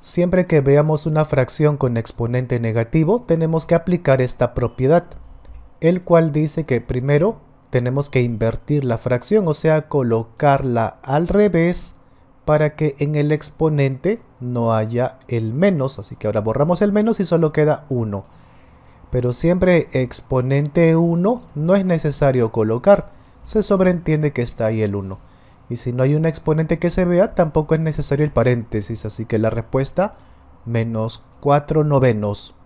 Siempre que veamos una fracción con exponente negativo, tenemos que aplicar esta propiedad, el cual dice que primero tenemos que invertir la fracción, o sea, colocarla al revés para que en el exponente no haya el menos. Así que ahora borramos el menos y solo queda 1. Pero siempre exponente 1 no es necesario colocar, se sobreentiende que está ahí el 1. Y si no hay un exponente que se vea, tampoco es necesario el paréntesis. Así que la respuesta, menos 4 novenos.